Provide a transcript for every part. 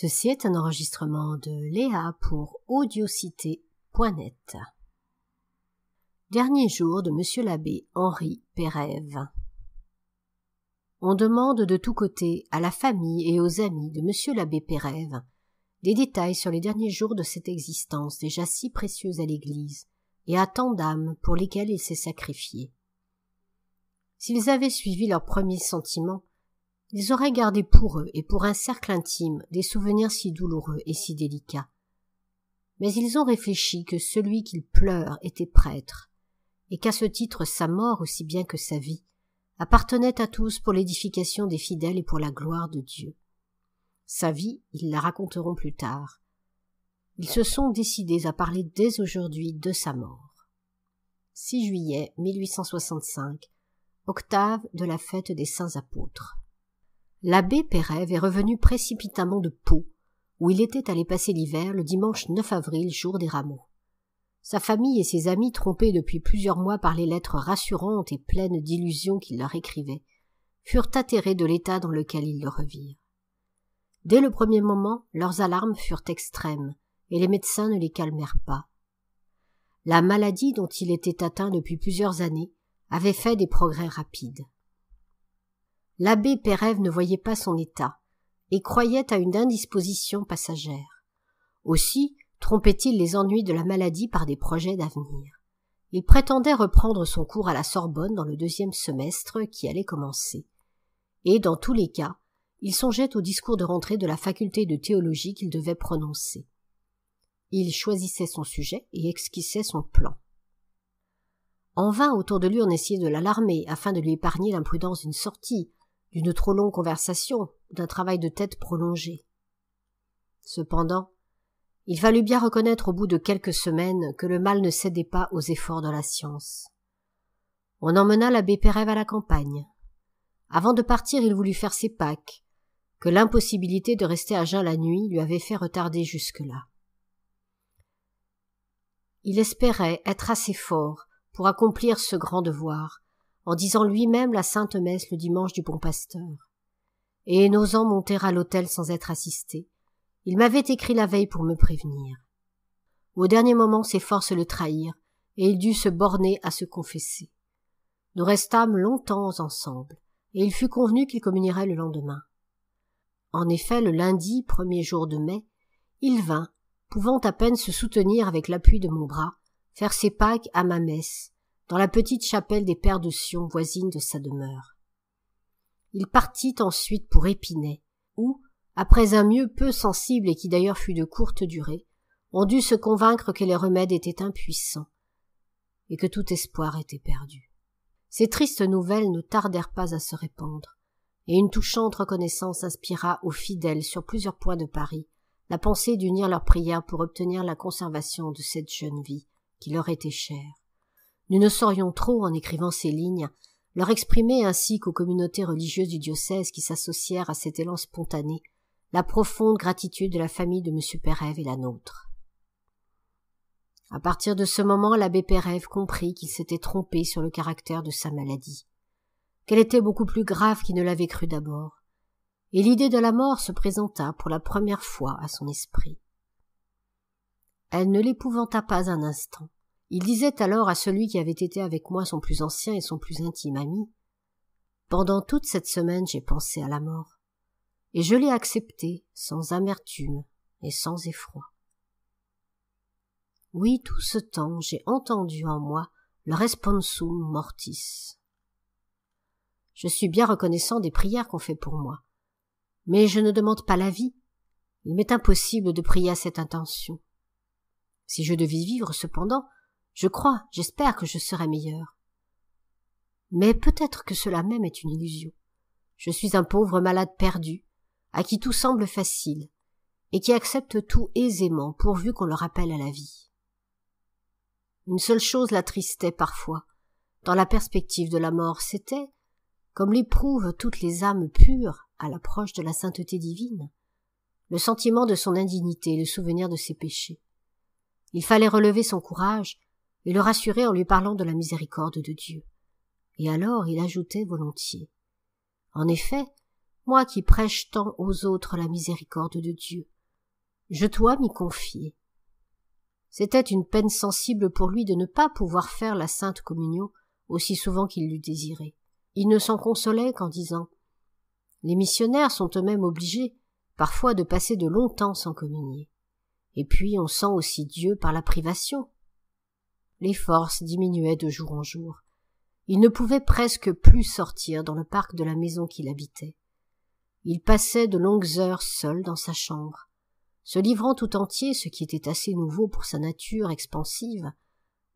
Ceci est un enregistrement de Léa pour audiocité.net. Dernier jour de Monsieur l'abbé Henri Pérève. On demande de tous côtés, à la famille et aux amis de Monsieur l'abbé Pérève, des détails sur les derniers jours de cette existence déjà si précieuse à l'Église, et à tant d'âmes pour lesquelles il s'est sacrifié. S'ils avaient suivi leurs premiers sentiments, ils auraient gardé pour eux et pour un cercle intime des souvenirs si douloureux et si délicats. Mais ils ont réfléchi que celui qu'ils pleurent était prêtre, et qu'à ce titre sa mort aussi bien que sa vie appartenait à tous pour l'édification des fidèles et pour la gloire de Dieu. Sa vie, ils la raconteront plus tard. Ils se sont décidés à parler dès aujourd'hui de sa mort. 6 juillet 1865, octave de la fête des saints apôtres. L'abbé Pérève est revenu précipitamment de Pau, où il était allé passer l'hiver le dimanche 9 avril, jour des rameaux. Sa famille et ses amis, trompés depuis plusieurs mois par les lettres rassurantes et pleines d'illusions qu'il leur écrivait, furent atterrés de l'état dans lequel ils le revirent. Dès le premier moment, leurs alarmes furent extrêmes, et les médecins ne les calmèrent pas. La maladie dont il était atteint depuis plusieurs années avait fait des progrès rapides. L'abbé Pérève ne voyait pas son état et croyait à une indisposition passagère. Aussi trompait-il les ennuis de la maladie par des projets d'avenir. Il prétendait reprendre son cours à la Sorbonne dans le deuxième semestre qui allait commencer. Et dans tous les cas, il songeait au discours de rentrée de la faculté de théologie qu'il devait prononcer. Il choisissait son sujet et esquissait son plan. En vain autour de lui on essayait de l'alarmer afin de lui épargner l'imprudence d'une sortie, d'une trop longue conversation, d'un travail de tête prolongé. Cependant, il fallut bien reconnaître au bout de quelques semaines que le mal ne cédait pas aux efforts de la science. On emmena l'abbé Pérève à la campagne. Avant de partir, il voulut faire ses Pâques, que l'impossibilité de rester à jeun la nuit lui avait fait retarder jusque-là. Il espérait être assez fort pour accomplir ce grand devoir, en disant lui-même la sainte messe le dimanche du bon pasteur. Et n'osant monter à l'hôtel sans être assisté, il m'avait écrit la veille pour me prévenir. Au dernier moment, ses forces le trahirent, et il dut se borner à se confesser. Nous restâmes longtemps ensemble, et il fut convenu qu'il communierait le lendemain. En effet, le lundi, premier jour de mai, il vint, pouvant à peine se soutenir avec l'appui de mon bras, faire ses Pâques à ma messe, dans la petite chapelle des Pères de Sion voisine de sa demeure. Il partit ensuite pour Épinay, où, après un mieux peu sensible et qui d'ailleurs fut de courte durée, on dut se convaincre que les remèdes étaient impuissants et que tout espoir était perdu. Ces tristes nouvelles ne tardèrent pas à se répandre, et une touchante reconnaissance inspira aux fidèles sur plusieurs points de Paris la pensée d'unir leurs prières pour obtenir la conservation de cette jeune vie qui leur était chère. Nous ne saurions trop, en écrivant ces lignes, leur exprimer ainsi qu'aux communautés religieuses du diocèse qui s'associèrent à cet élan spontané, la profonde gratitude de la famille de M. Pérève et la nôtre. À partir de ce moment, l'abbé Pérève comprit qu'il s'était trompé sur le caractère de sa maladie, qu'elle était beaucoup plus grave qu'il ne l'avait cru d'abord, et l'idée de la mort se présenta pour la première fois à son esprit. Elle ne l'épouvanta pas un instant. Il disait alors à celui qui avait été avec moi son plus ancien et son plus intime ami Pendant toute cette semaine, j'ai pensé à la mort, et je l'ai acceptée sans amertume et sans effroi. Oui, tout ce temps, j'ai entendu en moi le responsum mortis. Je suis bien reconnaissant des prières qu'on fait pour moi, mais je ne demande pas la vie. Il m'est impossible de prier à cette intention. Si je devais vivre, cependant, je crois, j'espère que je serai meilleur. Mais peut-être que cela même est une illusion. Je suis un pauvre malade perdu, à qui tout semble facile, et qui accepte tout aisément pourvu qu'on le rappelle à la vie. Une seule chose l'attristait parfois, dans la perspective de la mort, c'était, comme l'éprouvent toutes les âmes pures à l'approche de la sainteté divine, le sentiment de son indignité, et le souvenir de ses péchés. Il fallait relever son courage et le rassurait en lui parlant de la miséricorde de Dieu. Et alors il ajoutait volontiers. En effet, moi qui prêche tant aux autres la miséricorde de Dieu, je dois m'y confier. C'était une peine sensible pour lui de ne pas pouvoir faire la sainte communion aussi souvent qu'il l'eût désiré. Il ne s'en consolait qu'en disant Les missionnaires sont eux-mêmes obligés, parfois, de passer de longs temps sans communier. Et puis on sent aussi Dieu par la privation, les forces diminuaient de jour en jour. Il ne pouvait presque plus sortir dans le parc de la maison qu'il habitait. Il passait de longues heures seul dans sa chambre, se livrant tout entier, ce qui était assez nouveau pour sa nature expansive,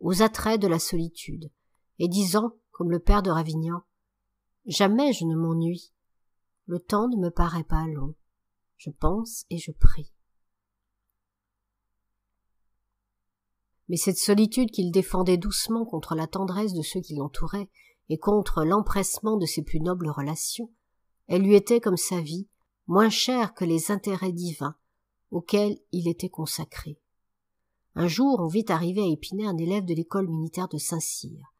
aux attraits de la solitude, et disant, comme le père de Ravignan, Jamais je ne m'ennuie. Le temps ne me paraît pas long. Je pense et je prie. cette solitude qu'il défendait doucement contre la tendresse de ceux qui l'entouraient et contre l'empressement de ses plus nobles relations, elle lui était comme sa vie, moins chère que les intérêts divins auxquels il était consacré. Un jour, on vit arriver à Épinay un élève de l'école militaire de Saint-Cyr.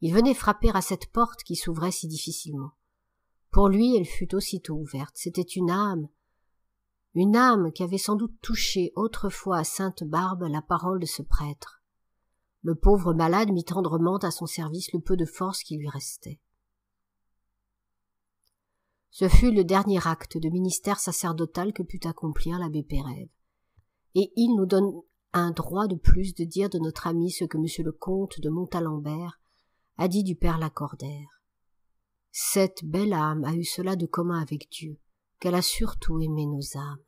Il venait frapper à cette porte qui s'ouvrait si difficilement. Pour lui, elle fut aussitôt ouverte. C'était une âme, une âme qui avait sans doute touché autrefois à Sainte-Barbe la parole de ce prêtre. Le pauvre malade mit tendrement à son service le peu de force qui lui restait. Ce fut le dernier acte de ministère sacerdotal que put accomplir l'abbé Pérève. Et il nous donne un droit de plus de dire de notre ami ce que monsieur le comte de Montalembert a dit du père Lacordaire. Cette belle âme a eu cela de commun avec Dieu, qu'elle a surtout aimé nos âmes.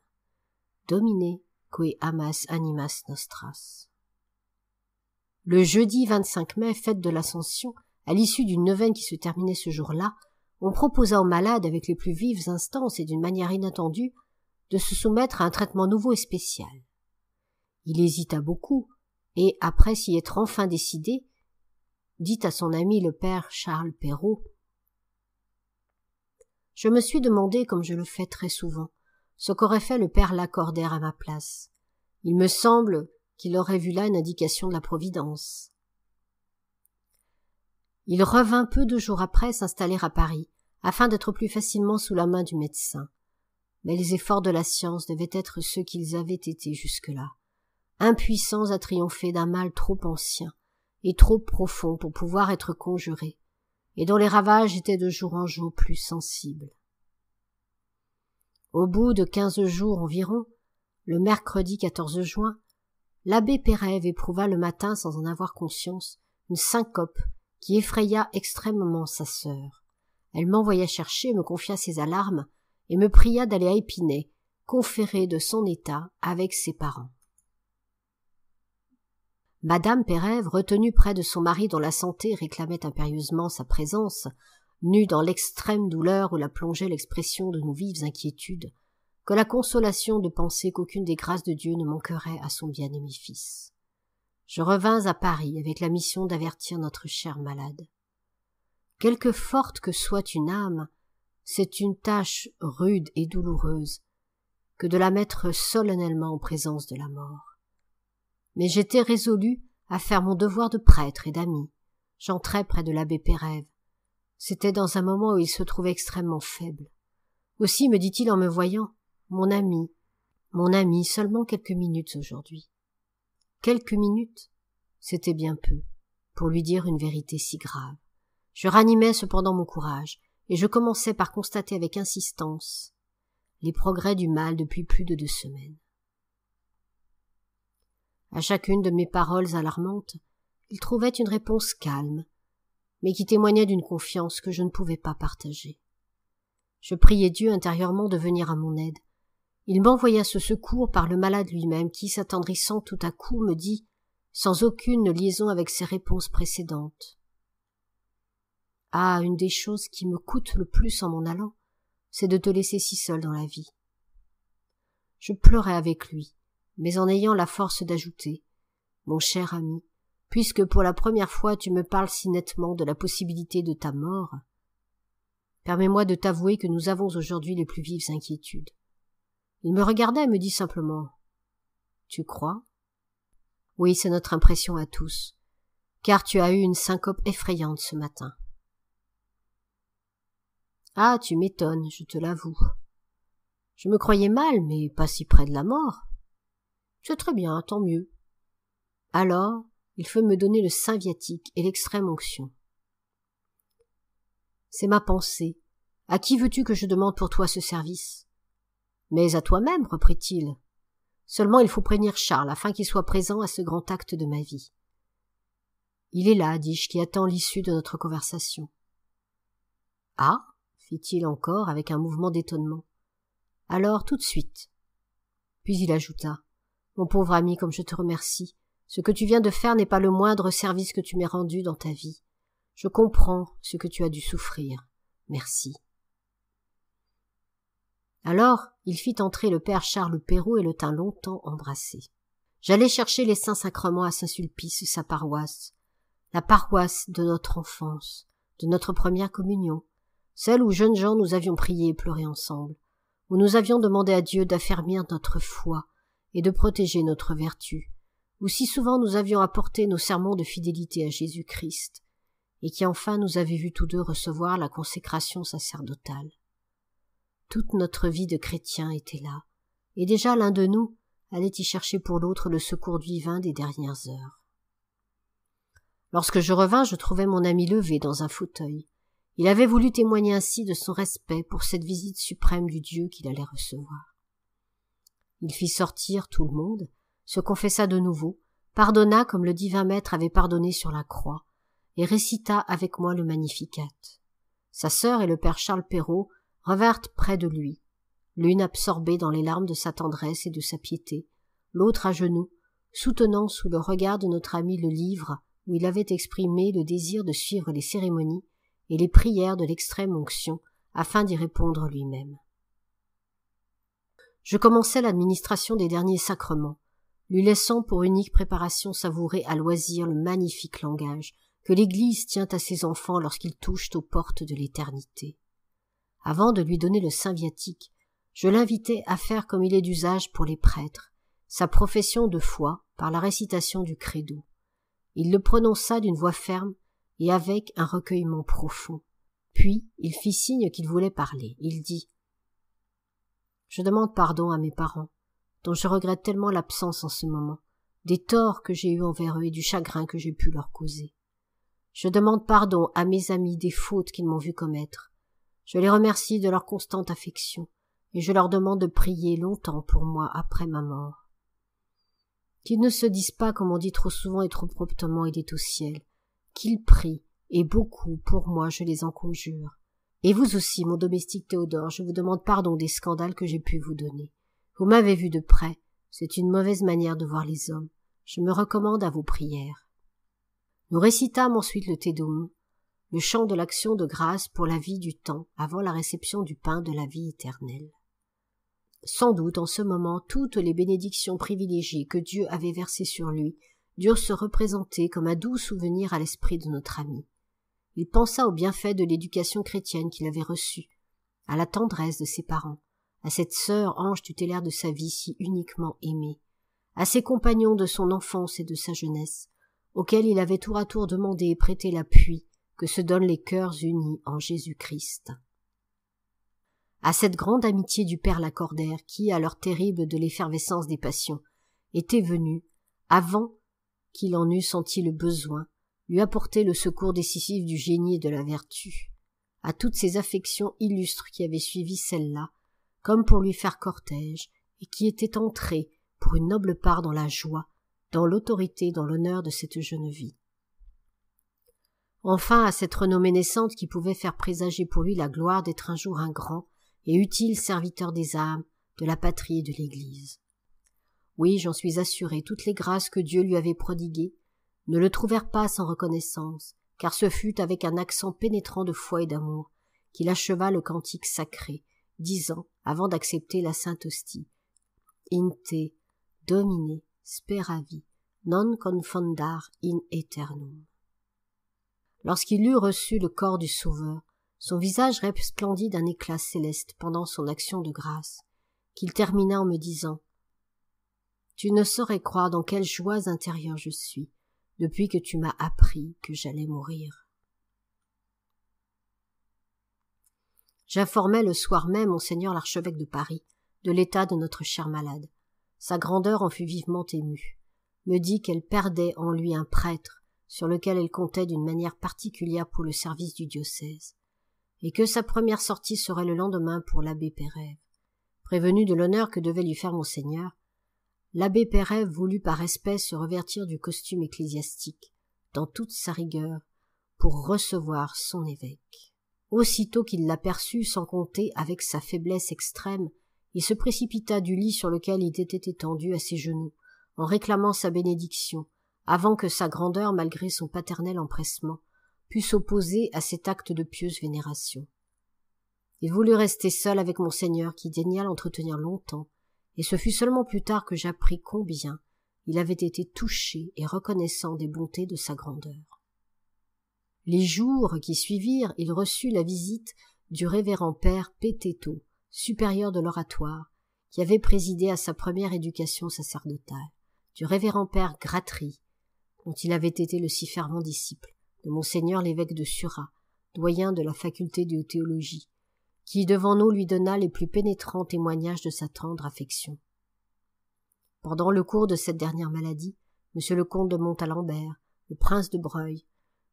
Domine que amas animas nostras. Le jeudi 25 mai, fête de l'Ascension, à l'issue d'une neuvaine qui se terminait ce jour-là, on proposa au malade, avec les plus vives instances et d'une manière inattendue, de se soumettre à un traitement nouveau et spécial. Il hésita beaucoup, et, après s'y être enfin décidé, dit à son ami le père Charles Perrault Je me suis demandé, comme je le fais très souvent, ce qu'aurait fait le père Lacordaire à ma place. Il me semble qu'il aurait vu là une indication de la Providence. Il revint peu de jours après s'installer à Paris, afin d'être plus facilement sous la main du médecin. Mais les efforts de la science devaient être ceux qu'ils avaient été jusque-là, impuissants à triompher d'un mal trop ancien et trop profond pour pouvoir être conjuré, et dont les ravages étaient de jour en jour plus sensibles. Au bout de quinze jours environ, le mercredi 14 juin, L'abbé Pérève éprouva le matin, sans en avoir conscience, une syncope qui effraya extrêmement sa sœur. Elle m'envoya chercher, me confia ses alarmes, et me pria d'aller à Épinay, conférer de son état avec ses parents. Madame Pérève, retenue près de son mari dont la santé réclamait impérieusement sa présence, nue dans l'extrême douleur où la plongeait l'expression de nos vives inquiétudes, que la consolation de penser qu'aucune des grâces de Dieu ne manquerait à son bien-aimé fils. Je revins à Paris avec la mission d'avertir notre cher malade. Quelque forte que soit une âme, c'est une tâche rude et douloureuse que de la mettre solennellement en présence de la mort. Mais j'étais résolu à faire mon devoir de prêtre et d'ami. J'entrai près de l'abbé Pérève. C'était dans un moment où il se trouvait extrêmement faible. Aussi me dit-il en me voyant, mon ami, mon ami, seulement quelques minutes aujourd'hui. Quelques minutes C'était bien peu pour lui dire une vérité si grave. Je ranimais cependant mon courage, et je commençais par constater avec insistance les progrès du mal depuis plus de deux semaines. À chacune de mes paroles alarmantes, il trouvait une réponse calme, mais qui témoignait d'une confiance que je ne pouvais pas partager. Je priais Dieu intérieurement de venir à mon aide, il m'envoya ce secours par le malade lui-même qui, s'attendrissant tout à coup, me dit, sans aucune liaison avec ses réponses précédentes. Ah, une des choses qui me coûte le plus en m'en allant, c'est de te laisser si seul dans la vie. Je pleurais avec lui, mais en ayant la force d'ajouter. Mon cher ami, puisque pour la première fois tu me parles si nettement de la possibilité de ta mort, permets-moi de t'avouer que nous avons aujourd'hui les plus vives inquiétudes. Il me regarda et me dit simplement Tu crois Oui, c'est notre impression à tous, car tu as eu une syncope effrayante ce matin. Ah, tu m'étonnes, je te l'avoue. Je me croyais mal, mais pas si près de la mort. C'est très bien, tant mieux. Alors, il faut me donner le saint viatique et l'extrême onction. C'est ma pensée. À qui veux-tu que je demande pour toi ce service mais à toi-même, reprit-il. Seulement il faut prévenir Charles afin qu'il soit présent à ce grand acte de ma vie. Il est là, dis-je, qui attend l'issue de notre conversation. Ah fit-il encore avec un mouvement d'étonnement. Alors tout de suite. Puis il ajouta Mon pauvre ami, comme je te remercie. Ce que tu viens de faire n'est pas le moindre service que tu m'aies rendu dans ta vie. Je comprends ce que tu as dû souffrir. Merci. Alors, il fit entrer le père Charles Perrault et le tint longtemps embrassé. J'allais chercher les saints sacrements à Saint-Sulpice sa paroisse, la paroisse de notre enfance, de notre première communion, celle où jeunes gens nous avions prié et pleuré ensemble, où nous avions demandé à Dieu d'affermir notre foi et de protéger notre vertu, où si souvent nous avions apporté nos sermons de fidélité à Jésus-Christ, et qui enfin nous avaient vus tous deux recevoir la consécration sacerdotale. Toute notre vie de chrétien était là, et déjà l'un de nous allait y chercher pour l'autre le secours divin des dernières heures. Lorsque je revins, je trouvai mon ami levé dans un fauteuil. Il avait voulu témoigner ainsi de son respect pour cette visite suprême du Dieu qu'il allait recevoir. Il fit sortir tout le monde, se confessa de nouveau, pardonna comme le divin maître avait pardonné sur la croix, et récita avec moi le Magnificat. Sa sœur et le père Charles Perrault revinrent près de lui, l'une absorbée dans les larmes de sa tendresse et de sa piété, l'autre à genoux, soutenant sous le regard de notre ami le livre où il avait exprimé le désir de suivre les cérémonies et les prières de l'extrême onction afin d'y répondre lui-même. Je commençai l'administration des derniers sacrements, lui laissant pour unique préparation savourer à loisir le magnifique langage que l'Église tient à ses enfants lorsqu'ils touchent aux portes de l'éternité avant de lui donner le saint viatique, je l'invitai à faire comme il est d'usage pour les prêtres, sa profession de foi par la récitation du credo. Il le prononça d'une voix ferme et avec un recueillement profond. Puis il fit signe qu'il voulait parler. Il dit Je demande pardon à mes parents, dont je regrette tellement l'absence en ce moment, des torts que j'ai eus envers eux et du chagrin que j'ai pu leur causer. Je demande pardon à mes amis des fautes qu'ils m'ont vu commettre, je les remercie de leur constante affection, et je leur demande de prier longtemps pour moi après ma mort. Qu'ils ne se disent pas, comme on dit trop souvent et trop promptement, il est au ciel, qu'ils prient, et beaucoup pour moi, je les en conjure. Et vous aussi, mon domestique Théodore, je vous demande pardon des scandales que j'ai pu vous donner. Vous m'avez vu de près, c'est une mauvaise manière de voir les hommes. Je me recommande à vos prières. Nous récitâmes ensuite le Te le chant de l'action de grâce pour la vie du temps avant la réception du pain de la vie éternelle. Sans doute en ce moment toutes les bénédictions privilégiées que Dieu avait versées sur lui durent se représenter comme un doux souvenir à l'esprit de notre ami. Il pensa aux bienfaits de l'éducation chrétienne qu'il avait reçue, à la tendresse de ses parents, à cette sœur ange tutélaire de sa vie si uniquement aimée, à ses compagnons de son enfance et de sa jeunesse, auxquels il avait tour à tour demandé et prêté l'appui, que se donnent les cœurs unis en Jésus-Christ. À cette grande amitié du Père Lacordaire qui, à l'heure terrible de l'effervescence des passions, était venu, avant qu'il en eût senti le besoin, lui apporter le secours décisif du génie et de la vertu, à toutes ces affections illustres qui avaient suivi celle-là, comme pour lui faire cortège, et qui étaient entrées, pour une noble part dans la joie, dans l'autorité, dans l'honneur de cette jeune vie enfin à cette renommée naissante qui pouvait faire présager pour lui la gloire d'être un jour un grand et utile serviteur des âmes, de la patrie et de l'Église. Oui, j'en suis assuré, toutes les grâces que Dieu lui avait prodiguées ne le trouvèrent pas sans reconnaissance, car ce fut avec un accent pénétrant de foi et d'amour qu'il acheva le cantique sacré, disant, avant d'accepter la sainte hostie. Inte, Domine, speravi, non confondar in eternum. Lorsqu'il eut reçu le corps du Sauveur, son visage resplendit d'un éclat céleste pendant son action de grâce, qu'il termina en me disant Tu ne saurais croire dans quelles joies intérieures je suis depuis que tu m'as appris que j'allais mourir. J'informai le soir même monseigneur l'archevêque de Paris de l'état de notre cher malade. Sa grandeur en fut vivement émue, me dit qu'elle perdait en lui un prêtre sur lequel elle comptait d'une manière particulière pour le service du diocèse, et que sa première sortie serait le lendemain pour l'abbé Pérève. Prévenu de l'honneur que devait lui faire monseigneur, l'abbé Pérève voulut par respect se revertir du costume ecclésiastique, dans toute sa rigueur, pour recevoir son évêque. Aussitôt qu'il l'aperçut, sans compter avec sa faiblesse extrême, il se précipita du lit sur lequel il était étendu à ses genoux, en réclamant sa bénédiction, avant que sa grandeur, malgré son paternel empressement, pût s'opposer à cet acte de pieuse vénération. Il voulut rester seul avec mon Seigneur, qui daigna l'entretenir longtemps, et ce fut seulement plus tard que j'appris combien il avait été touché et reconnaissant des bontés de sa grandeur. Les jours qui suivirent, il reçut la visite du révérend père Pététo, supérieur de l'oratoire, qui avait présidé à sa première éducation sacerdotale, du révérend père Gratry, dont il avait été le si fervent disciple, de monseigneur l'évêque de Surat, doyen de la faculté de théologie, qui devant nous lui donna les plus pénétrants témoignages de sa tendre affection. Pendant le cours de cette dernière maladie, M. le comte de Montalembert, le prince de Breuil,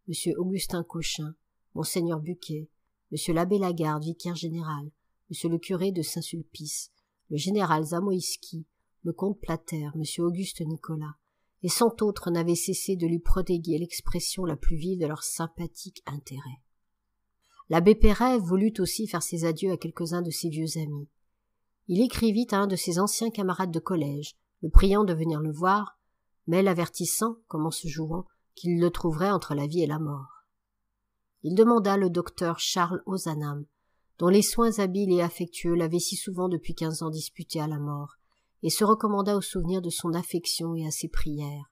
M. Augustin Cochin, Monseigneur Buquet, M. l'abbé Lagarde, vicaire général, M. le curé de Saint-Sulpice, le général Zamoïski, le comte Plater, M. Auguste Nicolas, et cent autres n'avaient cessé de lui protéger l'expression la plus vive de leur sympathique intérêt. L'abbé Perret voulut aussi faire ses adieux à quelques-uns de ses vieux amis. Il écrivit à un de ses anciens camarades de collège, le priant de venir le voir, mais l'avertissant, comme en se jouant, qu'il le trouverait entre la vie et la mort. Il demanda le docteur Charles Ozanam, dont les soins habiles et affectueux l'avaient si souvent depuis quinze ans disputé à la mort, et se recommanda au souvenir de son affection et à ses prières.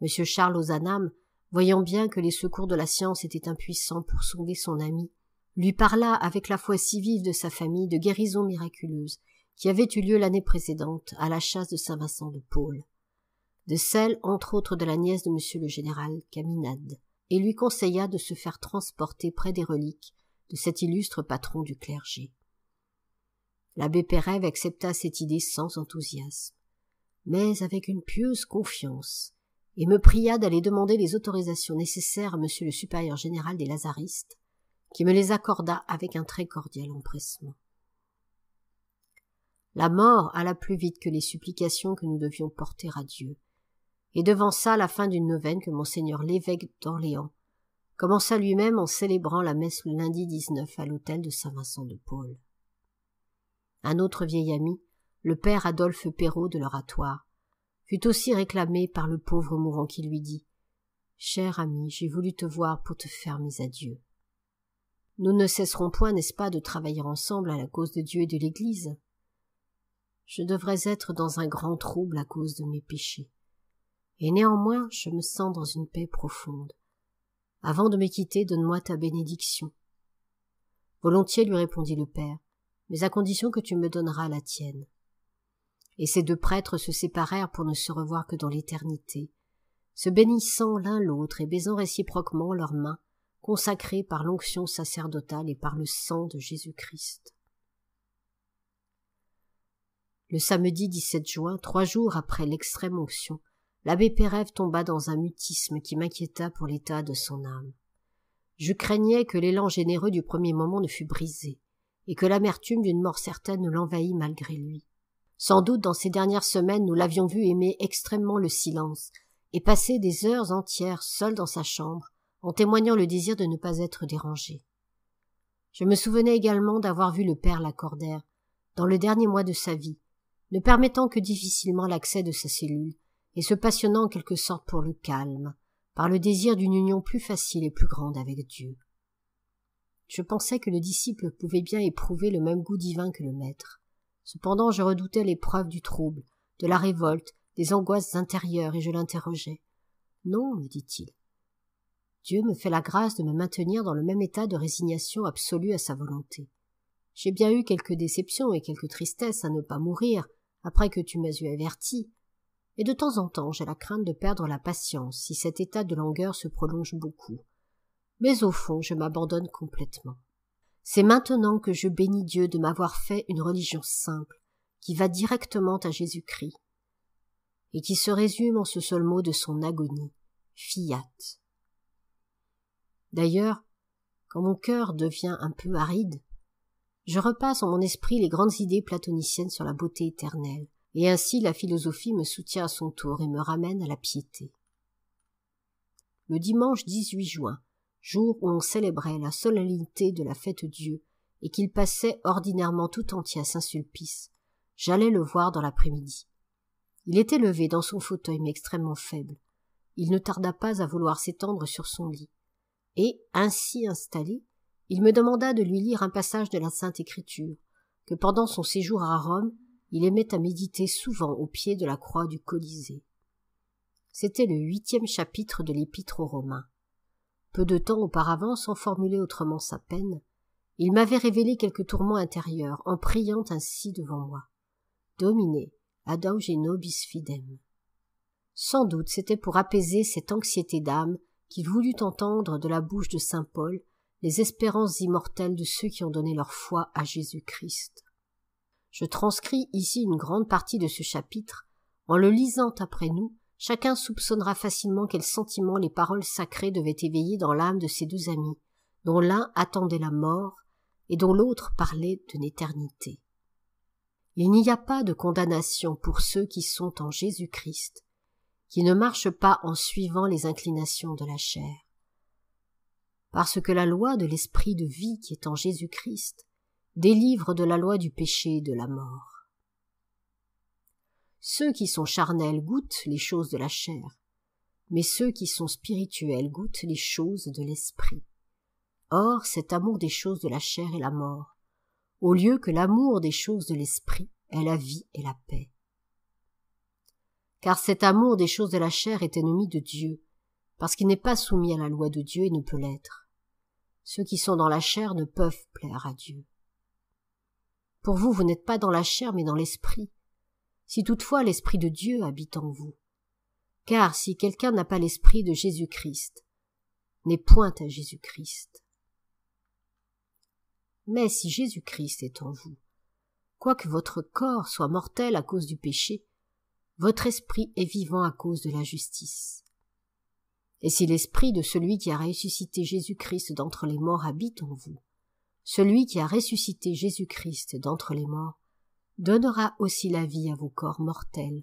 M. Charles Ozanam, voyant bien que les secours de la science étaient impuissants pour sauver son ami, lui parla avec la foi si vive de sa famille de guérisons miraculeuses qui avaient eu lieu l'année précédente à la chasse de Saint-Vincent de Paul, de celle entre autres de la nièce de M. le général Caminade, et lui conseilla de se faire transporter près des reliques de cet illustre patron du clergé. L'abbé Pérève accepta cette idée sans enthousiasme, mais avec une pieuse confiance, et me pria d'aller demander les autorisations nécessaires à monsieur le supérieur général des Lazaristes, qui me les accorda avec un très cordial empressement. La mort alla plus vite que les supplications que nous devions porter à Dieu, et devança la fin d'une neuvaine que monseigneur l'évêque d'Orléans commença lui-même en célébrant la messe le lundi 19 à l'hôtel de Saint-Vincent de Paul. Un autre vieil ami, le père Adolphe Perrault de l'oratoire, fut aussi réclamé par le pauvre mourant qui lui dit Cher ami, j'ai voulu te voir pour te faire mes adieux. Nous ne cesserons point, n'est-ce pas, de travailler ensemble à la cause de Dieu et de l'Église Je devrais être dans un grand trouble à cause de mes péchés. Et néanmoins, je me sens dans une paix profonde. Avant de me quitter, donne-moi ta bénédiction. Volontiers lui répondit le père, mais à condition que tu me donneras la tienne. Et ces deux prêtres se séparèrent pour ne se revoir que dans l'éternité, se bénissant l'un l'autre et baisant réciproquement leurs mains, consacrées par l'onction sacerdotale et par le sang de Jésus-Christ. Le samedi 17 juin, trois jours après l'extrême onction, l'abbé Pérève tomba dans un mutisme qui m'inquiéta pour l'état de son âme. Je craignais que l'élan généreux du premier moment ne fût brisé et que l'amertume d'une mort certaine l'envahit malgré lui. Sans doute dans ces dernières semaines nous l'avions vu aimer extrêmement le silence, et passer des heures entières seul dans sa chambre, en témoignant le désir de ne pas être dérangé. Je me souvenais également d'avoir vu le père Lacordaire, dans le dernier mois de sa vie, ne permettant que difficilement l'accès de sa cellule, et se passionnant en quelque sorte pour le calme, par le désir d'une union plus facile et plus grande avec Dieu. Je pensais que le disciple pouvait bien éprouver le même goût divin que le maître. Cependant, je redoutais l'épreuve du trouble, de la révolte, des angoisses intérieures, et je l'interrogeais. Non, me dit-il. Dieu me fait la grâce de me maintenir dans le même état de résignation absolue à sa volonté. J'ai bien eu quelques déceptions et quelques tristesses à ne pas mourir, après que tu m'as eu averti. Et de temps en temps, j'ai la crainte de perdre la patience si cet état de langueur se prolonge beaucoup mais au fond je m'abandonne complètement. C'est maintenant que je bénis Dieu de m'avoir fait une religion simple, qui va directement à Jésus-Christ, et qui se résume en ce seul mot de son agonie, fiat. D'ailleurs, quand mon cœur devient un peu aride, je repasse en mon esprit les grandes idées platoniciennes sur la beauté éternelle, et ainsi la philosophie me soutient à son tour et me ramène à la piété. Le dimanche 18 juin, jour où on célébrait la solennité de la fête Dieu, et qu'il passait ordinairement tout entier à Saint-Sulpice, j'allais le voir dans l'après-midi. Il était levé dans son fauteuil mais extrêmement faible. Il ne tarda pas à vouloir s'étendre sur son lit. Et, ainsi installé, il me demanda de lui lire un passage de la Sainte Écriture, que pendant son séjour à Rome, il aimait à méditer souvent au pied de la croix du Colisée. C'était le huitième chapitre de l'Épître aux Romains peu de temps auparavant, sans formuler autrement sa peine, il m'avait révélé quelques tourments intérieurs en priant ainsi devant moi. Domine adauge nobis fidem. Sans doute c'était pour apaiser cette anxiété d'âme qu'il voulut entendre de la bouche de saint Paul les espérances immortelles de ceux qui ont donné leur foi à Jésus-Christ. Je transcris ici une grande partie de ce chapitre en le lisant après nous Chacun soupçonnera facilement quel sentiment les paroles sacrées devaient éveiller dans l'âme de ces deux amis, dont l'un attendait la mort et dont l'autre parlait de l'éternité. Il n'y a pas de condamnation pour ceux qui sont en Jésus-Christ, qui ne marchent pas en suivant les inclinations de la chair. Parce que la loi de l'esprit de vie qui est en Jésus-Christ délivre de la loi du péché et de la mort. Ceux qui sont charnels goûtent les choses de la chair, mais ceux qui sont spirituels goûtent les choses de l'esprit. Or cet amour des choses de la chair est la mort, au lieu que l'amour des choses de l'esprit est la vie et la paix. Car cet amour des choses de la chair est ennemi de Dieu, parce qu'il n'est pas soumis à la loi de Dieu et ne peut l'être. Ceux qui sont dans la chair ne peuvent plaire à Dieu. Pour vous, vous n'êtes pas dans la chair mais dans l'esprit, si toutefois l'Esprit de Dieu habite en vous. Car si quelqu'un n'a pas l'Esprit de Jésus-Christ, n'est point à Jésus-Christ. Mais si Jésus-Christ est en vous, quoique votre corps soit mortel à cause du péché, votre esprit est vivant à cause de la justice. Et si l'esprit de celui qui a ressuscité Jésus-Christ d'entre les morts habite en vous, celui qui a ressuscité Jésus-Christ d'entre les morts donnera aussi la vie à vos corps mortels,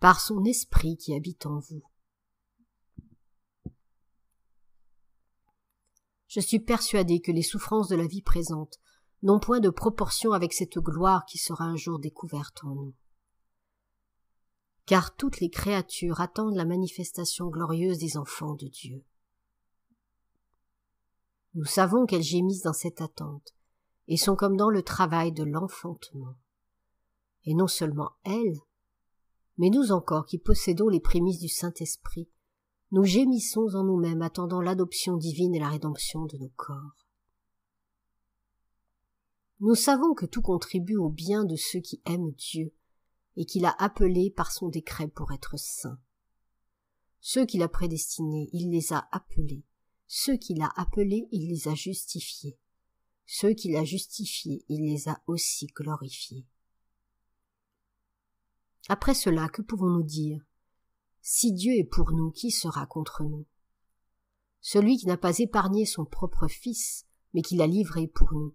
par son esprit qui habite en vous. Je suis persuadé que les souffrances de la vie présente n'ont point de proportion avec cette gloire qui sera un jour découverte en nous. Car toutes les créatures attendent la manifestation glorieuse des enfants de Dieu. Nous savons qu'elles gémissent dans cette attente et sont comme dans le travail de l'enfantement et non seulement elle, mais nous encore qui possédons les prémices du Saint-Esprit, nous gémissons en nous-mêmes attendant l'adoption divine et la rédemption de nos corps. Nous savons que tout contribue au bien de ceux qui aiment Dieu et qu'il a appelé par son décret pour être saints. Ceux qu'il a prédestinés, il les a appelés. Ceux qu'il a appelés, il les a justifiés. Ceux qu'il a justifiés, il les a aussi glorifiés. Après cela, que pouvons-nous dire Si Dieu est pour nous, qui sera contre nous Celui qui n'a pas épargné son propre Fils, mais qui l'a livré pour nous,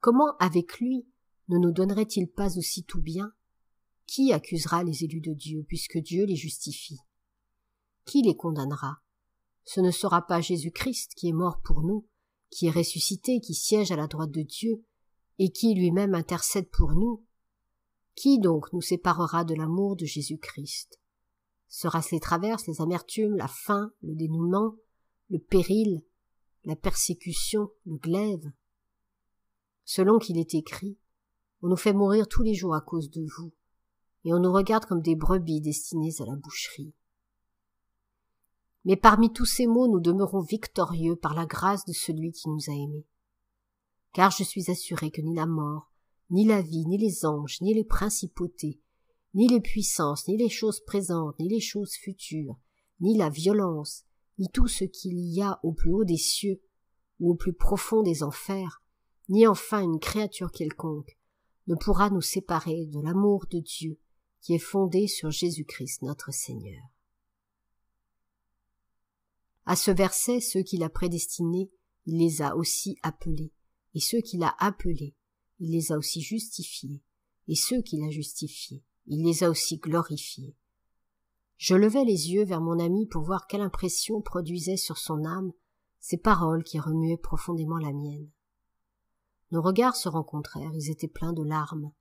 comment avec lui ne nous donnerait-il pas aussi tout bien Qui accusera les élus de Dieu, puisque Dieu les justifie Qui les condamnera Ce ne sera pas Jésus-Christ qui est mort pour nous, qui est ressuscité, qui siège à la droite de Dieu, et qui lui-même intercède pour nous qui donc nous séparera de l'amour de Jésus-Christ Sera-ce les traverses, les amertumes, la faim, le dénouement, le péril, la persécution, le glaive Selon qu'il est écrit, on nous fait mourir tous les jours à cause de vous, et on nous regarde comme des brebis destinées à la boucherie. Mais parmi tous ces maux, nous demeurons victorieux par la grâce de celui qui nous a aimés. Car je suis assuré que ni la mort, ni la vie, ni les anges, ni les principautés, ni les puissances, ni les choses présentes, ni les choses futures, ni la violence, ni tout ce qu'il y a au plus haut des cieux, ou au plus profond des enfers, ni enfin une créature quelconque, ne pourra nous séparer de l'amour de Dieu qui est fondé sur Jésus-Christ notre Seigneur. À ce verset, ceux qu'il a prédestinés, il les a aussi appelés, et ceux qu'il a appelés, il les a aussi justifiés, et ceux qu'il a justifiés, il les a aussi glorifiés. Je levai les yeux vers mon ami pour voir quelle impression produisait sur son âme ces paroles qui remuaient profondément la mienne. Nos regards se rencontrèrent, ils étaient pleins de larmes.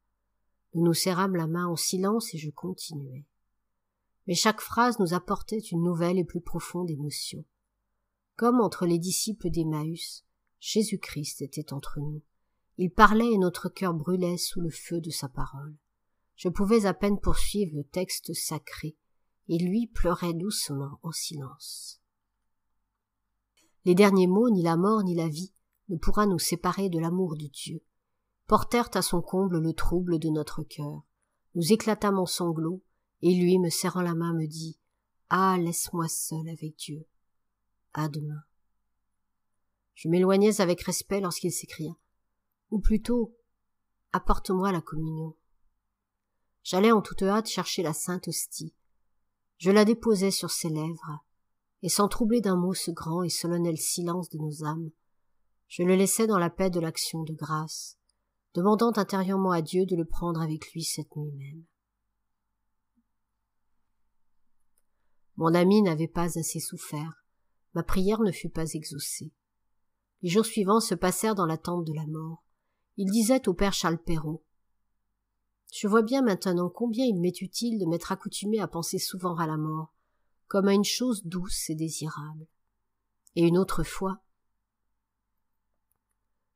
Nous nous serrâmes la main en silence et je continuai. Mais chaque phrase nous apportait une nouvelle et plus profonde émotion. Comme entre les disciples d'Emmaüs, Jésus-Christ était entre nous. Il parlait et notre cœur brûlait sous le feu de sa parole. Je pouvais à peine poursuivre le texte sacré, et lui pleurait doucement en silence. Les derniers mots, ni la mort ni la vie, ne pourra nous séparer de l'amour de Dieu, portèrent à son comble le trouble de notre cœur. Nous éclatâmes en sanglots, et lui, me serrant la main, me dit Ah, laisse-moi seul avec Dieu. À demain. Je m'éloignais avec respect lorsqu'il s'écria ou plutôt apporte-moi la communion. J'allais en toute hâte chercher la sainte hostie. Je la déposais sur ses lèvres, et sans troubler d'un mot ce grand et solennel silence de nos âmes, je le laissais dans la paix de l'action de grâce, demandant intérieurement à Dieu de le prendre avec lui cette nuit même. Mon ami n'avait pas assez souffert, ma prière ne fut pas exaucée. Les jours suivants se passèrent dans l'attente de la mort, il disait au père Charles Perrault Je vois bien maintenant combien il m'est utile de m'être accoutumé à penser souvent à la mort, comme à une chose douce et désirable. Et une autre fois,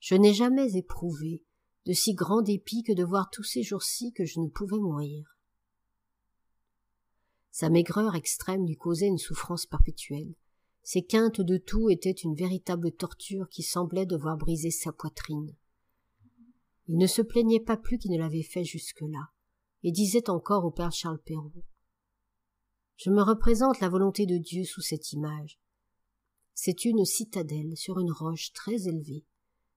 je n'ai jamais éprouvé de si grand dépit que de voir tous ces jours-ci que je ne pouvais mourir. Sa maigreur extrême lui causait une souffrance perpétuelle. Ses quintes de tout étaient une véritable torture qui semblait devoir briser sa poitrine. Il ne se plaignait pas plus qu'il ne l'avait fait jusque-là, et disait encore au père Charles Perrault Je me représente la volonté de Dieu sous cette image. C'est une citadelle sur une roche très élevée.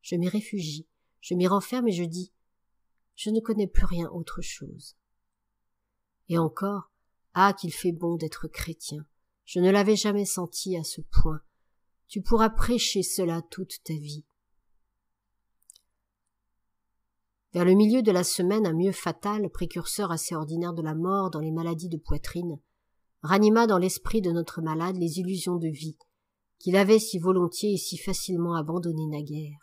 Je m'y réfugie, je m'y renferme et je dis Je ne connais plus rien autre chose. Et encore, ah, qu'il fait bon d'être chrétien. Je ne l'avais jamais senti à ce point. Tu pourras prêcher cela toute ta vie. Vers le milieu de la semaine, un mieux fatal, précurseur assez ordinaire de la mort dans les maladies de poitrine, ranima dans l'esprit de notre malade les illusions de vie, qu'il avait si volontiers et si facilement abandonnées naguère.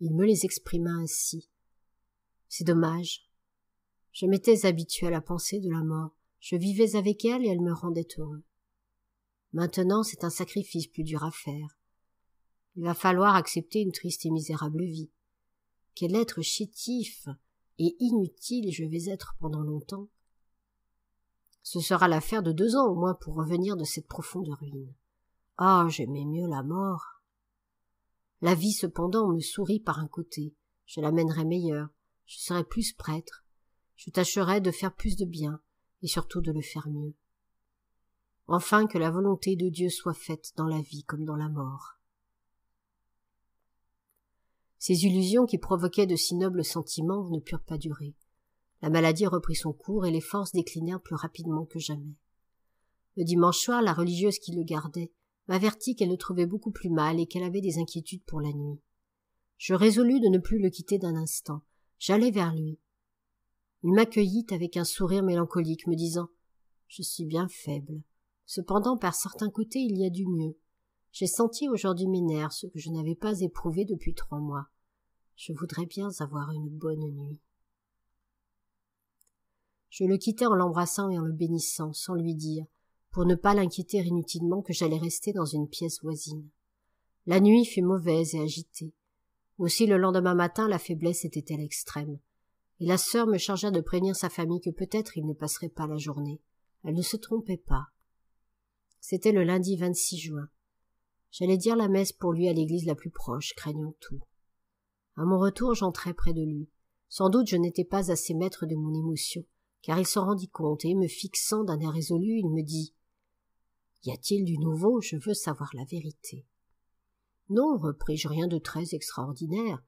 Il me les exprima ainsi. C'est dommage. Je m'étais habitué à la pensée de la mort. Je vivais avec elle et elle me rendait heureux. Maintenant, c'est un sacrifice plus dur à faire. Il va falloir accepter une triste et misérable vie. Quel être chétif et inutile je vais être pendant longtemps. Ce sera l'affaire de deux ans au moins pour revenir de cette profonde ruine. Ah. J'aimais mieux la mort. La vie cependant me sourit par un côté. Je la mènerai meilleure, je serai plus prêtre, je tâcherai de faire plus de bien, et surtout de le faire mieux. Enfin que la volonté de Dieu soit faite dans la vie comme dans la mort. Ces illusions qui provoquaient de si nobles sentiments ne purent pas durer. La maladie reprit son cours et les forces déclinèrent plus rapidement que jamais. Le dimanche soir, la religieuse qui le gardait m'avertit qu'elle le trouvait beaucoup plus mal et qu'elle avait des inquiétudes pour la nuit. Je résolus de ne plus le quitter d'un instant. J'allai vers lui. Il m'accueillit avec un sourire mélancolique, me disant Je suis bien faible. Cependant, par certains côtés, il y a du mieux. J'ai senti aujourd'hui mes nerfs, ce que je n'avais pas éprouvé depuis trois mois. Je voudrais bien avoir une bonne nuit. Je le quittai en l'embrassant et en le bénissant, sans lui dire, pour ne pas l'inquiéter inutilement que j'allais rester dans une pièce voisine. La nuit fut mauvaise et agitée. Aussi le lendemain matin la faiblesse était-elle extrême, et la sœur me chargea de prévenir sa famille que peut-être il ne passerait pas la journée. Elle ne se trompait pas. C'était le lundi 26 juin. J'allais dire la messe pour lui à l'église la plus proche, craignant tout. À mon retour, j'entrai près de lui. Sans doute, je n'étais pas assez maître de mon émotion, car il s'en rendit compte et, me fixant d'un air résolu, il me dit Y a-t-il du nouveau Je veux savoir la vérité. Non, repris-je, rien de très extraordinaire.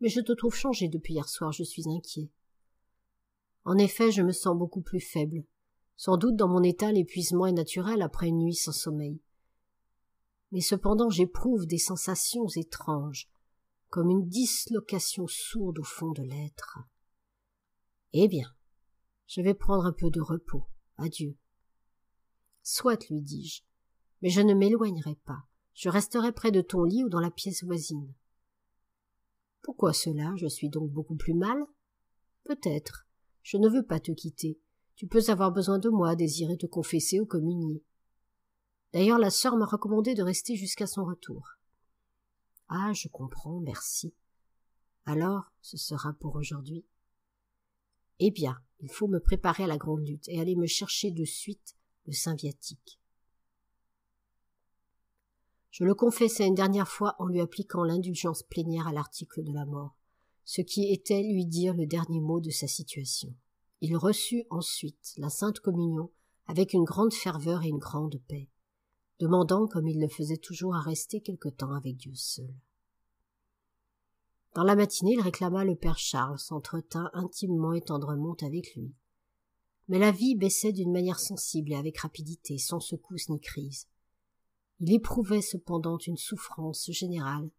Mais je te trouve changé depuis hier soir, je suis inquiet. En effet, je me sens beaucoup plus faible. Sans doute dans mon état l'épuisement est naturel après une nuit sans sommeil. Mais cependant j'éprouve des sensations étranges, comme une dislocation sourde au fond de l'être. Eh bien, je vais prendre un peu de repos. Adieu. Soit, lui dis-je, mais je ne m'éloignerai pas. Je resterai près de ton lit ou dans la pièce voisine. Pourquoi cela Je suis donc beaucoup plus mal Peut-être. Je ne veux pas te quitter. Tu peux avoir besoin de moi, désirer te confesser ou communier. D'ailleurs, la sœur m'a recommandé de rester jusqu'à son retour. Ah, je comprends, merci. Alors, ce sera pour aujourd'hui. Eh bien, il faut me préparer à la grande lutte et aller me chercher de suite le saint viatique. Je le confessai une dernière fois en lui appliquant l'indulgence plénière à l'article de la mort, ce qui était lui dire le dernier mot de sa situation. Il reçut ensuite la sainte communion avec une grande ferveur et une grande paix demandant comme il le faisait toujours à rester quelque temps avec Dieu seul. Dans la matinée, il réclama le père Charles, s'entretint intimement et tendrement avec lui. Mais la vie baissait d'une manière sensible et avec rapidité, sans secousse ni crise. Il éprouvait cependant une souffrance générale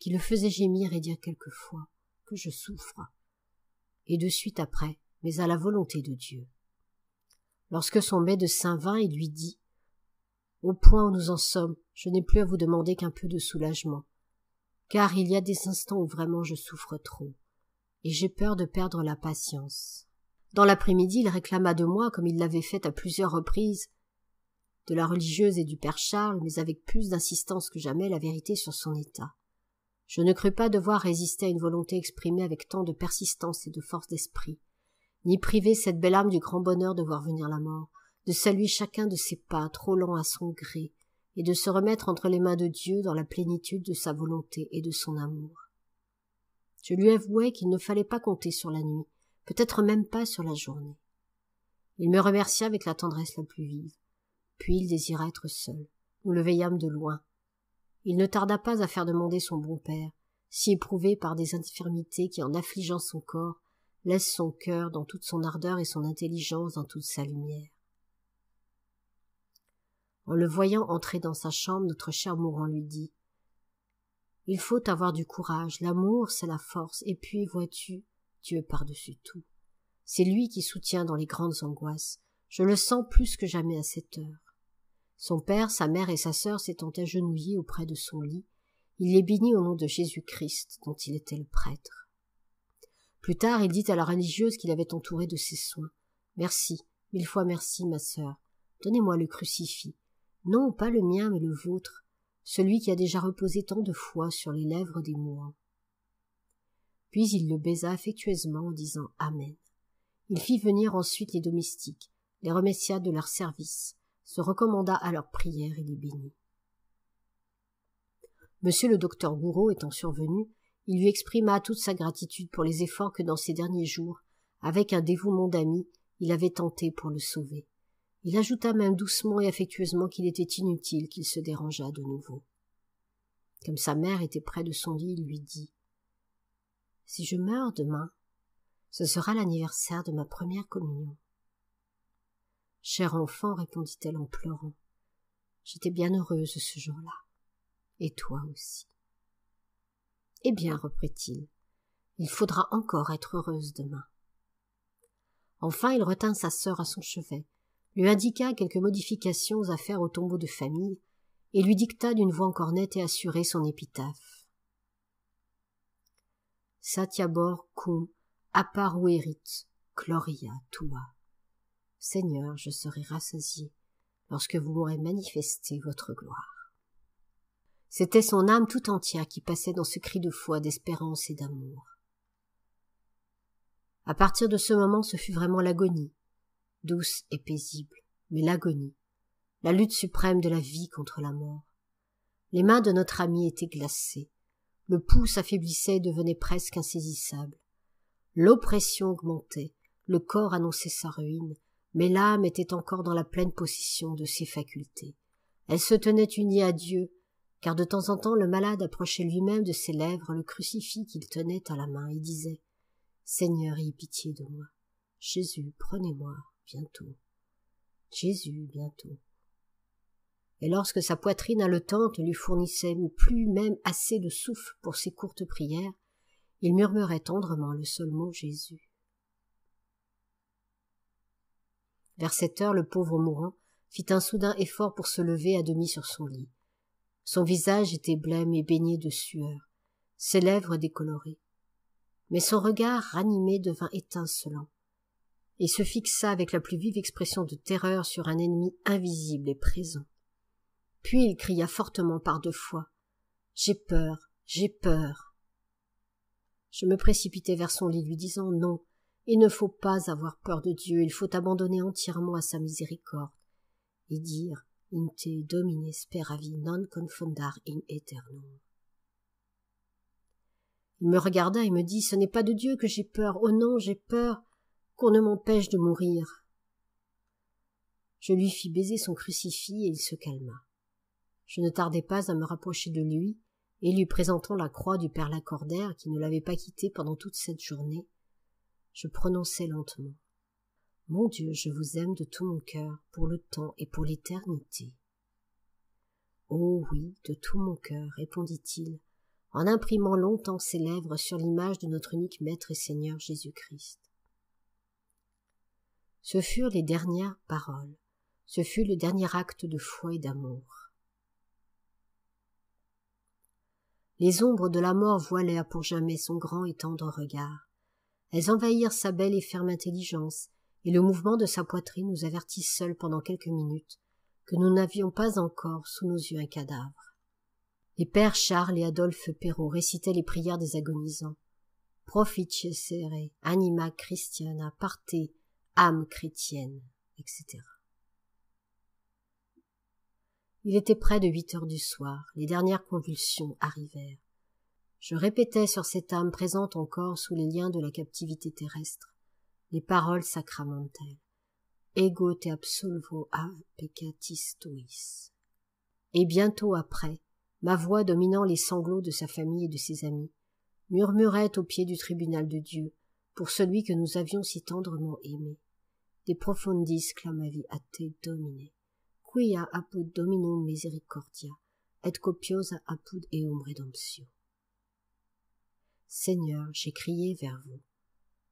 qui le faisait gémir et dire quelquefois que je souffre, et de suite après, mais à la volonté de Dieu. Lorsque son médecin vint et lui dit au point où nous en sommes, je n'ai plus à vous demander qu'un peu de soulagement. Car il y a des instants où vraiment je souffre trop, et j'ai peur de perdre la patience. Dans l'après-midi, il réclama de moi, comme il l'avait fait à plusieurs reprises, de la religieuse et du père Charles, mais avec plus d'insistance que jamais la vérité sur son état. Je ne crus pas devoir résister à une volonté exprimée avec tant de persistance et de force d'esprit, ni priver cette belle âme du grand bonheur de voir venir la mort, de saluer chacun de ses pas trop lents à son gré, et de se remettre entre les mains de Dieu dans la plénitude de sa volonté et de son amour. Je lui avouai qu'il ne fallait pas compter sur la nuit, peut-être même pas sur la journée. Il me remercia avec la tendresse la plus vive. Puis il désira être seul. Nous le veillâmes de loin. Il ne tarda pas à faire demander son bon père, si éprouvé par des infirmités qui, en affligeant son corps, laissent son cœur dans toute son ardeur et son intelligence dans toute sa lumière. En le voyant entrer dans sa chambre, notre cher mourant lui dit Il faut avoir du courage, l'amour, c'est la force, et puis, vois-tu, Dieu par-dessus tout. C'est lui qui soutient dans les grandes angoisses. Je le sens plus que jamais à cette heure. Son père, sa mère et sa sœur s'étant agenouillés auprès de son lit, il les bénit au nom de Jésus-Christ, dont il était le prêtre. Plus tard, il dit à la religieuse qu'il avait entourée de ses soins. Merci, mille fois merci, ma sœur. Donnez-moi le crucifix non pas le mien mais le vôtre celui qui a déjà reposé tant de fois sur les lèvres des mourants puis il le baisa affectueusement en disant amen il fit venir ensuite les domestiques les remercia de leur service se recommanda à leur prière et les bénit monsieur le docteur gouraud étant survenu il lui exprima toute sa gratitude pour les efforts que dans ces derniers jours avec un dévouement d'ami il avait tenté pour le sauver il ajouta même doucement et affectueusement qu'il était inutile qu'il se dérangeât de nouveau. Comme sa mère était près de son lit, il lui dit Si je meurs demain, ce sera l'anniversaire de ma première communion. Cher enfant, répondit-elle en pleurant, j'étais bien heureuse ce jour-là, et toi aussi. Eh bien, reprit-il, il faudra encore être heureuse demain. Enfin, il retint sa sœur à son chevet lui indiqua quelques modifications à faire au tombeau de famille et lui dicta d'une voix encore nette et assurée son épitaphe. Satyabor cum hérite, gloria tua. Seigneur, je serai rassasié lorsque vous m'aurez manifesté votre gloire. C'était son âme tout entière qui passait dans ce cri de foi, d'espérance et d'amour. À partir de ce moment, ce fut vraiment l'agonie, douce et paisible, mais l'agonie, la lutte suprême de la vie contre la mort. Les mains de notre ami étaient glacées, le pouls s'affaiblissait et devenait presque insaisissable. L'oppression augmentait, le corps annonçait sa ruine, mais l'âme était encore dans la pleine possession de ses facultés. Elle se tenait unie à Dieu, car de temps en temps le malade approchait lui-même de ses lèvres le crucifix qu'il tenait à la main et disait Seigneur, aie pitié de moi. Jésus, prenez-moi bientôt. Jésus, bientôt. Et lorsque sa poitrine haletante lui fournissait plus même assez de souffle pour ses courtes prières, il murmurait tendrement le seul mot Jésus. Vers cette heure, le pauvre mourant fit un soudain effort pour se lever à demi sur son lit. Son visage était blême et baigné de sueur, ses lèvres décolorées. Mais son regard ranimé devint étincelant et se fixa avec la plus vive expression de terreur sur un ennemi invisible et présent. Puis il cria fortement par deux fois. J'ai peur, j'ai peur. Je me précipitai vers son lit, lui disant Non, il ne faut pas avoir peur de Dieu, il faut abandonner entièrement à sa miséricorde, et dire In te domine speravi non confundar in eternum. Il me regarda et me dit Ce n'est pas de Dieu que j'ai peur, oh non, j'ai peur, qu'on ne m'empêche de mourir. Je lui fis baiser son crucifix et il se calma. Je ne tardai pas à me rapprocher de lui et lui présentant la croix du père Lacordaire qui ne l'avait pas quitté pendant toute cette journée, je prononçai lentement. Mon Dieu, je vous aime de tout mon cœur, pour le temps et pour l'éternité. Oh oui, de tout mon cœur, répondit-il, en imprimant longtemps ses lèvres sur l'image de notre unique Maître et Seigneur Jésus-Christ. Ce furent les dernières paroles. Ce fut le dernier acte de foi et d'amour. Les ombres de la mort voilèrent pour jamais son grand et tendre regard. Elles envahirent sa belle et ferme intelligence, et le mouvement de sa poitrine nous avertit seul pendant quelques minutes que nous n'avions pas encore sous nos yeux un cadavre. Les pères Charles et Adolphe Perrault récitaient les prières des agonisants. anima Christiana, parte, âme chrétienne, etc. Il était près de huit heures du soir, les dernières convulsions arrivèrent. Je répétais sur cette âme présente encore sous les liens de la captivité terrestre les paroles sacramentelles. Ego te absolvo a peccatis tuis. Et bientôt après, ma voix dominant les sanglots de sa famille et de ses amis, murmurait au pied du tribunal de Dieu pour celui que nous avions si tendrement aimé de profundis clamavi a te domine quia apud dominum misericordia et copiosa apud eum redemptio Seigneur, j'ai crié vers vous,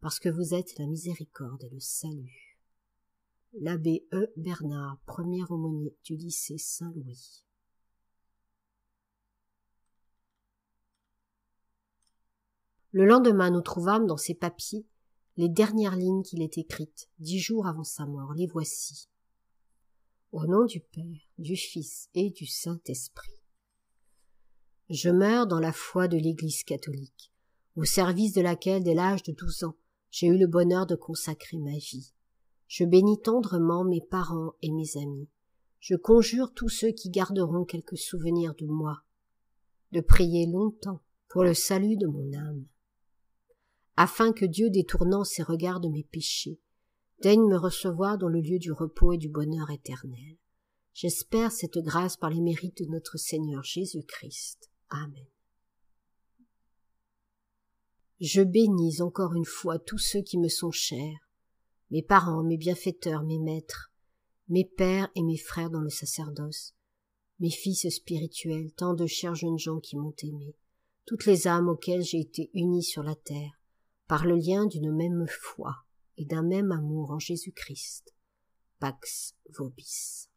parce que vous êtes la miséricorde et le salut. L'abbé E. Bernard, premier aumônier du lycée Saint-Louis. Le lendemain, nous trouvâmes dans ses papiers les dernières lignes qu'il est écrites, dix jours avant sa mort, les voici. Au nom du Père, du Fils et du Saint-Esprit. Je meurs dans la foi de l'Église catholique, au service de laquelle, dès l'âge de douze ans, j'ai eu le bonheur de consacrer ma vie. Je bénis tendrement mes parents et mes amis. Je conjure tous ceux qui garderont quelque souvenir de moi, de prier longtemps pour le salut de mon âme afin que Dieu détournant ses regards de mes péchés, daigne me recevoir dans le lieu du repos et du bonheur éternel. J'espère cette grâce par les mérites de notre Seigneur Jésus-Christ. Amen. Je bénis encore une fois tous ceux qui me sont chers, mes parents, mes bienfaiteurs, mes maîtres, mes pères et mes frères dans le sacerdoce, mes fils spirituels, tant de chers jeunes gens qui m'ont aimé, toutes les âmes auxquelles j'ai été uni sur la terre, par le lien d'une même foi et d'un même amour en Jésus-Christ. Pax vobis.